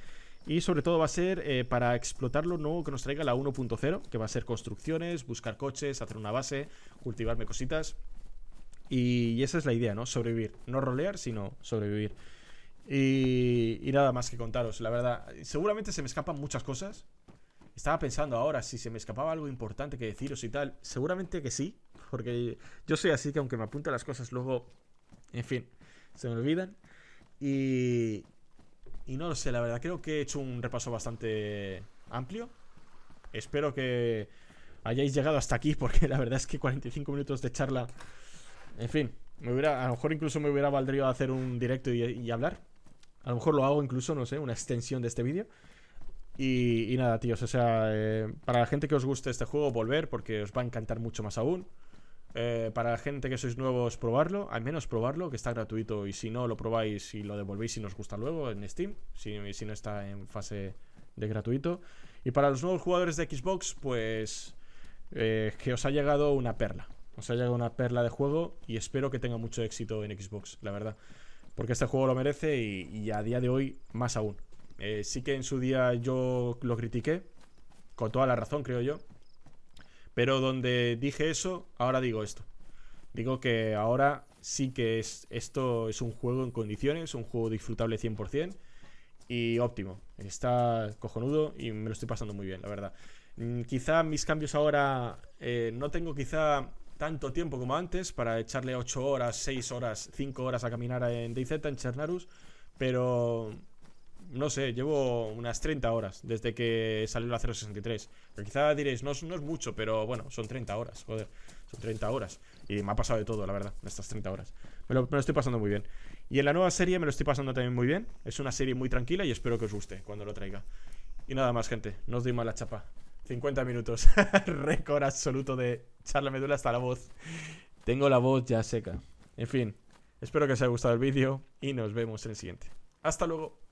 Y sobre todo va a ser eh, para explotar lo nuevo que nos traiga la 1.0, que va a ser construcciones, buscar coches, hacer una base, cultivarme cositas. Y esa es la idea, ¿no? Sobrevivir. No rolear, sino sobrevivir. Y, nada más que contaros, la verdad. Seguramente se me escapan muchas cosas. Estaba pensando ahora si se me escapaba algo importante que deciros y tal. Seguramente que sí, porque yo soy así que aunque me apunte las cosas luego, en fin, se me olvidan. Y, y no lo sé, la verdad, creo que he hecho un repaso bastante amplio. Espero que hayáis llegado hasta aquí, porque la verdad es que 45 minutos de charla... En fin, me hubiera, a lo mejor incluso me hubiera valdría hacer un directo y, hablar. A lo mejor lo hago incluso, no sé, una extensión de este vídeo. Y, nada, tíos, o sea, eh, para la gente que os guste este juego, volver, porque os va a encantar mucho más aún. Eh, para la gente que sois nuevos, probarlo, al menos probarlo, que está gratuito y si no, lo probáis y lo devolvéis si nos gusta luego en Steam, si, si no está en fase de gratuito. Y para los nuevos jugadores de Xbox, pues eh, que os ha llegado una perla, os ha llegado una perla de juego y espero que tenga mucho éxito en Xbox, la verdad, porque este juego lo merece y, a día de hoy más aún. Eh, sí que en su día yo lo critiqué, con toda la razón creo yo, pero donde dije eso, ahora digo esto. Digo que ahora sí que es, esto es un juego en condiciones, un juego disfrutable 100% y óptimo. Está cojonudo y me lo estoy pasando muy bien, la verdad. Mm, quizá mis cambios ahora eh, no tengo quizá tanto tiempo como antes para echarle 8 horas, 6 horas, 5 horas a caminar en DayZ, en Chernarus, pero no sé, llevo unas 30 horas desde que salió la 063. Que quizá diréis, no, es mucho, pero bueno, son 30 horas, joder, son 30 horas. Y me ha pasado de todo, la verdad, estas 30 horas. Me lo, me lo estoy pasando muy bien. Y en la nueva serie me lo estoy pasando también muy bien. Es una serie muy tranquila y espero que os guste cuando lo traiga. Y nada más, gente, no os doy mala chapa. 50 minutos. Récord absoluto de charla medula hasta la voz. Tengo la voz ya seca. En fin, espero que os haya gustado el vídeo y nos vemos en el siguiente. Hasta luego.